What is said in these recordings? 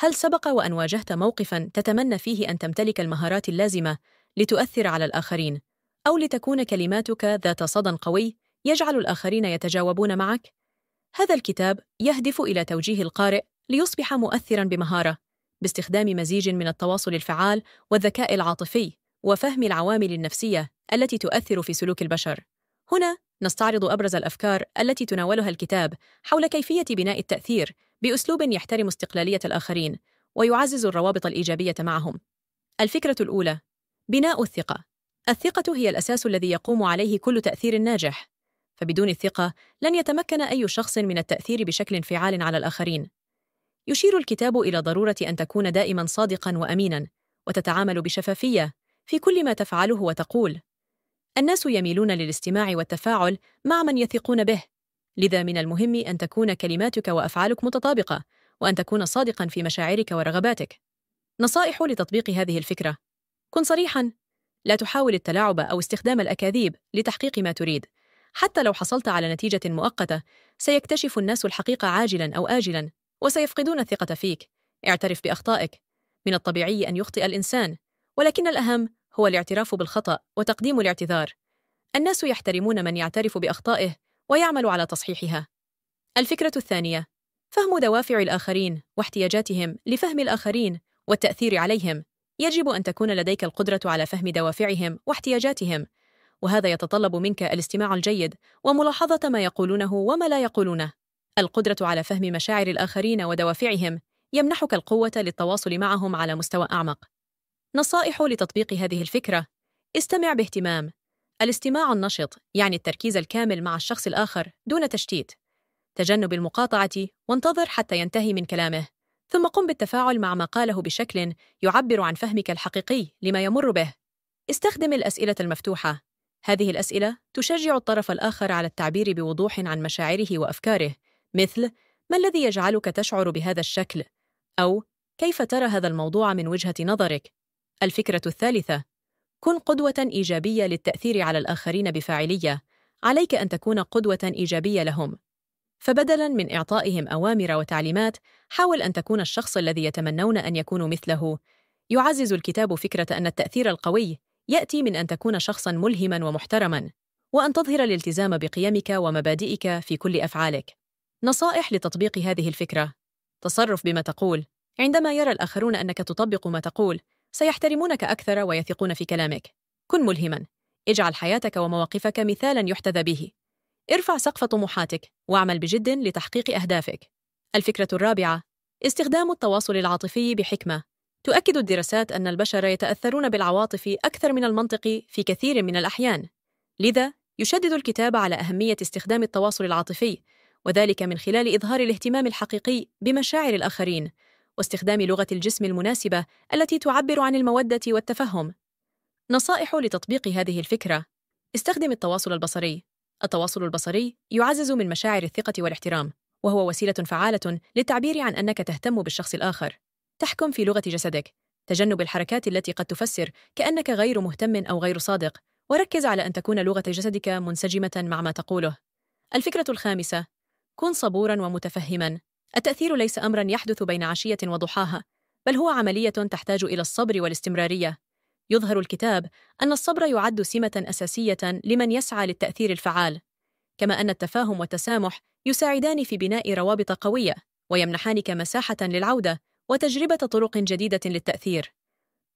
هل سبق وأن واجهت موقفاً تتمنى فيه أن تمتلك المهارات اللازمة لتؤثر على الآخرين أو لتكون كلماتك ذات صدى قوي يجعل الآخرين يتجاوبون معك؟ هذا الكتاب يهدف إلى توجيه القارئ ليصبح مؤثراً بمهارة باستخدام مزيج من التواصل الفعال والذكاء العاطفي وفهم العوامل النفسية التي تؤثر في سلوك البشر. هنا نستعرض أبرز الأفكار التي تناولها الكتاب حول كيفية بناء التأثير بأسلوب يحترم استقلالية الآخرين ويعزز الروابط الإيجابية معهم. الفكرة الأولى: بناء الثقة. الثقة هي الأساس الذي يقوم عليه كل تأثير ناجح، فبدون الثقة لن يتمكن أي شخص من التأثير بشكل فعال على الآخرين. يشير الكتاب إلى ضرورة أن تكون دائما صادقا وأمينا، وتتعامل بشفافية في كل ما تفعله وتقول. الناس يميلون للاستماع والتفاعل مع من يثقون به، لذا من المهم أن تكون كلماتك وأفعالك متطابقة وأن تكون صادقا في مشاعرك ورغباتك نصائح لتطبيق هذه الفكرة كن صريحا لا تحاول التلاعب أو استخدام الأكاذيب لتحقيق ما تريد حتى لو حصلت على نتيجة مؤقتة سيكتشف الناس الحقيقة عاجلا أو آجلا وسيفقدون الثقة فيك اعترف بأخطائك من الطبيعي أن يخطئ الإنسان ولكن الأهم هو الاعتراف بالخطأ وتقديم الاعتذار الناس يحترمون من يعترف بأخطائه ويعمل على تصحيحها. الفكرة الثانية: فهم دوافع الآخرين واحتياجاتهم لفهم الآخرين والتأثير عليهم. يجب أن تكون لديك القدرة على فهم دوافعهم واحتياجاتهم، وهذا يتطلب منك الاستماع الجيد وملاحظة ما يقولونه وما لا يقولونه. القدرة على فهم مشاعر الآخرين ودوافعهم يمنحك القوة للتواصل معهم على مستوى أعمق. نصائح لتطبيق هذه الفكرة: استمع باهتمام، الاستماع النشط يعني التركيز الكامل مع الشخص الآخر دون تشتيت تجنب المقاطعة وانتظر حتى ينتهي من كلامه ثم قم بالتفاعل مع ما قاله بشكل يعبر عن فهمك الحقيقي لما يمر به استخدم الأسئلة المفتوحة هذه الأسئلة تشجع الطرف الآخر على التعبير بوضوح عن مشاعره وأفكاره مثل ما الذي يجعلك تشعر بهذا الشكل؟ أو كيف ترى هذا الموضوع من وجهة نظرك؟ الفكرة الثالثة كن قدوة إيجابية للتأثير على الآخرين بفاعلية، عليك أن تكون قدوة إيجابية لهم. فبدلاً من إعطائهم أوامر وتعليمات، حاول أن تكون الشخص الذي يتمنون أن يكونوا مثله. يعزز الكتاب فكرة أن التأثير القوي يأتي من أن تكون شخصاً ملهماً ومحترماً، وأن تظهر الالتزام بقيمك ومبادئك في كل أفعالك. نصائح لتطبيق هذه الفكرة: تصرف بما تقول، عندما يرى الآخرون أنك تطبق ما تقول، سيحترمونك أكثر ويثقون في كلامك كن ملهما اجعل حياتك ومواقفك مثالا يحتذى به ارفع سقف طموحاتك واعمل بجد لتحقيق أهدافك الفكرة الرابعة استخدام التواصل العاطفي بحكمة تؤكد الدراسات أن البشر يتأثرون بالعواطف أكثر من المنطق في كثير من الأحيان لذا يشدد الكتاب على أهمية استخدام التواصل العاطفي وذلك من خلال إظهار الاهتمام الحقيقي بمشاعر الآخرين واستخدام لغة الجسم المناسبة التي تعبر عن المودة والتفهم. نصائح لتطبيق هذه الفكرة: استخدم التواصل البصري. التواصل البصري يعزز من مشاعر الثقة والاحترام، وهو وسيلة فعالة للتعبير عن أنك تهتم بالشخص الآخر. تحكم في لغة جسدك، تجنب الحركات التي قد تفسر كأنك غير مهتم أو غير صادق، وركز على أن تكون لغة جسدك منسجمة مع ما تقوله. الفكرة الخامسة: كن صبورا ومتفهما. التأثير ليس أمرا يحدث بين عشية وضحاها بل هو عملية تحتاج إلى الصبر والاستمرارية يظهر الكتاب أن الصبر يعد سمة أساسية لمن يسعى للتأثير الفعال كما أن التفاهم والتسامح يساعدان في بناء روابط قوية ويمنحانك مساحة للعودة وتجربة طرق جديدة للتأثير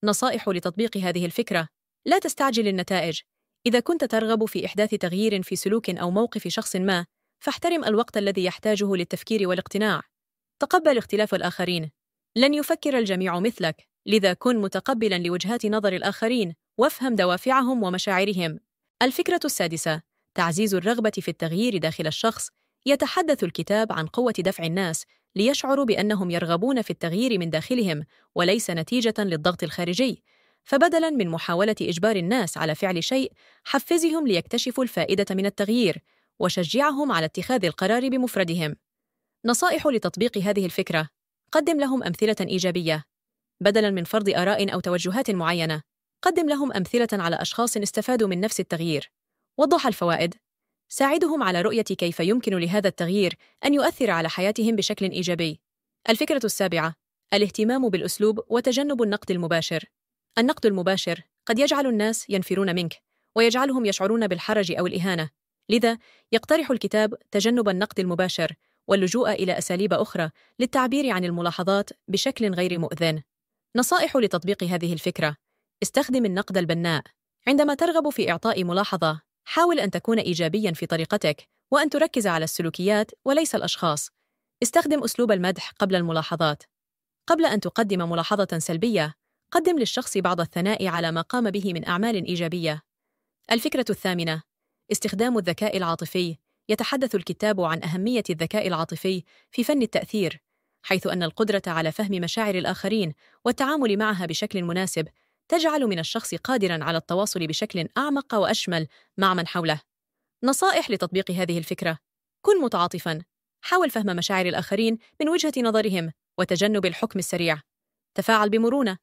نصائح لتطبيق هذه الفكرة لا تستعجل النتائج إذا كنت ترغب في إحداث تغيير في سلوك أو موقف شخص ما فاحترم الوقت الذي يحتاجه للتفكير والاقتناع تقبل اختلاف الآخرين لن يفكر الجميع مثلك لذا كن متقبلا لوجهات نظر الآخرين وافهم دوافعهم ومشاعرهم الفكرة السادسة تعزيز الرغبة في التغيير داخل الشخص يتحدث الكتاب عن قوة دفع الناس ليشعروا بأنهم يرغبون في التغيير من داخلهم وليس نتيجة للضغط الخارجي فبدلا من محاولة إجبار الناس على فعل شيء حفزهم ليكتشفوا الفائدة من التغيير وشجعهم على اتخاذ القرار بمفردهم نصائح لتطبيق هذه الفكرة قدم لهم أمثلة إيجابية بدلاً من فرض آراء أو توجهات معينة قدم لهم أمثلة على أشخاص استفادوا من نفس التغيير وضح الفوائد ساعدهم على رؤية كيف يمكن لهذا التغيير أن يؤثر على حياتهم بشكل إيجابي الفكرة السابعة الاهتمام بالأسلوب وتجنب النقد المباشر النقد المباشر قد يجعل الناس ينفرون منك ويجعلهم يشعرون بالحرج أو الإهانة لذا يقترح الكتاب تجنب النقد المباشر واللجوء إلى أساليب أخرى للتعبير عن الملاحظات بشكل غير مؤذن. نصائح لتطبيق هذه الفكرة: استخدم النقد البناء. عندما ترغب في إعطاء ملاحظة، حاول أن تكون إيجابياً في طريقتك وأن تركز على السلوكيات وليس الأشخاص. استخدم أسلوب المدح قبل الملاحظات. قبل أن تقدم ملاحظة سلبية، قدم للشخص بعض الثناء على ما قام به من أعمال إيجابية. الفكرة الثامنة: استخدام الذكاء العاطفي يتحدث الكتاب عن أهمية الذكاء العاطفي في فن التأثير، حيث أن القدرة على فهم مشاعر الآخرين والتعامل معها بشكل مناسب تجعل من الشخص قادرًا على التواصل بشكل أعمق وأشمل مع من حوله. نصائح لتطبيق هذه الفكرة: كن متعاطفًا، حاول فهم مشاعر الآخرين من وجهة نظرهم وتجنب الحكم السريع. تفاعل بمرونة.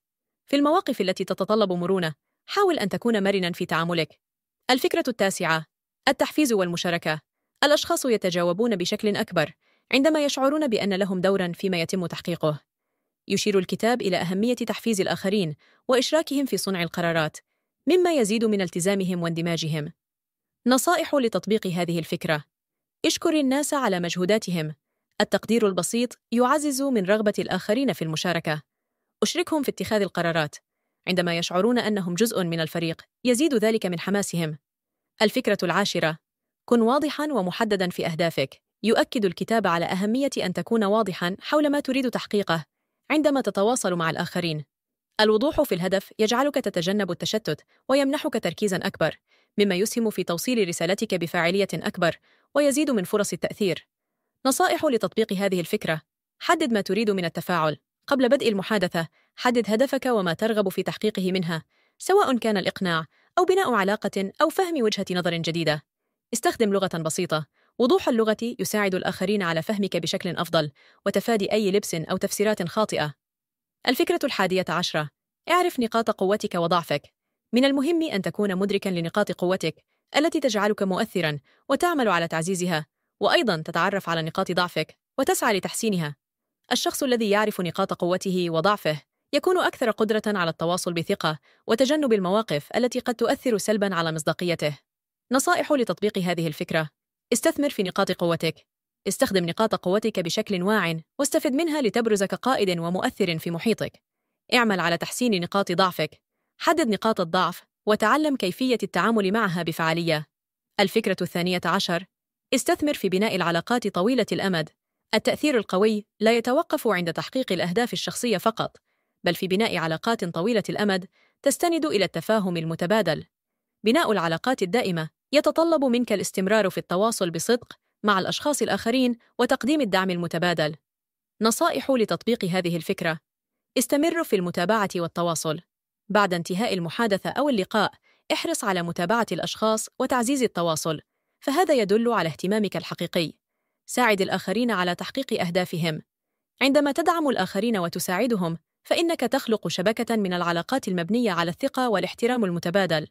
في المواقف التي تتطلب مرونة، حاول أن تكون مرنًا في تعاملك، الفكرة التاسعة التحفيز والمشاركة الأشخاص يتجاوبون بشكل أكبر عندما يشعرون بأن لهم دورا فيما يتم تحقيقه يشير الكتاب إلى أهمية تحفيز الآخرين وإشراكهم في صنع القرارات مما يزيد من التزامهم واندماجهم نصائح لتطبيق هذه الفكرة اشكر الناس على مجهوداتهم التقدير البسيط يعزز من رغبة الآخرين في المشاركة اشركهم في اتخاذ القرارات عندما يشعرون أنهم جزء من الفريق يزيد ذلك من حماسهم الفكرة العاشرة كن واضحا ومحددا في أهدافك يؤكد الكتاب على أهمية أن تكون واضحا حول ما تريد تحقيقه عندما تتواصل مع الآخرين الوضوح في الهدف يجعلك تتجنب التشتت ويمنحك تركيزا أكبر مما يسهم في توصيل رسالتك بفاعلية أكبر ويزيد من فرص التأثير نصائح لتطبيق هذه الفكرة حدد ما تريد من التفاعل قبل بدء المحادثة حدد هدفك وما ترغب في تحقيقه منها سواء كان الإقناع أو بناء علاقة أو فهم وجهة نظر جديدة استخدم لغة بسيطة وضوح اللغة يساعد الآخرين على فهمك بشكل أفضل وتفادي أي لبس أو تفسيرات خاطئة الفكرة الحادية عشرة اعرف نقاط قوتك وضعفك من المهم أن تكون مدركا لنقاط قوتك التي تجعلك مؤثرا وتعمل على تعزيزها وأيضا تتعرف على نقاط ضعفك وتسعى لتحسينها الشخص الذي يعرف نقاط قوته وضعفه يكون أكثر قدرة على التواصل بثقة وتجنب المواقف التي قد تؤثر سلباً على مصداقيته. نصائح لتطبيق هذه الفكرة: استثمر في نقاط قوتك. استخدم نقاط قوتك بشكل واع واستفد منها لتبرز كقائد ومؤثر في محيطك. اعمل على تحسين نقاط ضعفك. حدد نقاط الضعف وتعلم كيفية التعامل معها بفعالية. الفكرة الثانية عشر: استثمر في بناء العلاقات طويلة الأمد التأثير القوي لا يتوقف عند تحقيق الأهداف الشخصية فقط، بل في بناء علاقات طويلة الأمد تستند إلى التفاهم المتبادل. بناء العلاقات الدائمة يتطلب منك الاستمرار في التواصل بصدق مع الأشخاص الآخرين وتقديم الدعم المتبادل. نصائح لتطبيق هذه الفكرة: استمر في المتابعة والتواصل. بعد انتهاء المحادثة أو اللقاء، احرص على متابعة الأشخاص وتعزيز التواصل، فهذا يدل على اهتمامك الحقيقي. ساعد الآخرين على تحقيق أهدافهم. عندما تدعم الآخرين وتساعدهم، فإنك تخلق شبكة من العلاقات المبنية على الثقة والاحترام المتبادل.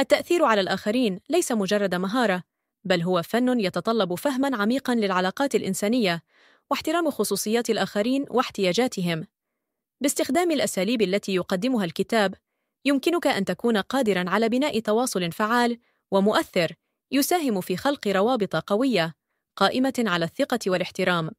التأثير على الآخرين ليس مجرد مهارة، بل هو فن يتطلب فهمًا عميقًا للعلاقات الإنسانية، واحترام خصوصيات الآخرين واحتياجاتهم. باستخدام الأساليب التي يقدمها الكتاب، يمكنك أن تكون قادرًا على بناء تواصل فعال ومؤثر يساهم في خلق روابط قوية قائمة على الثقة والاحترام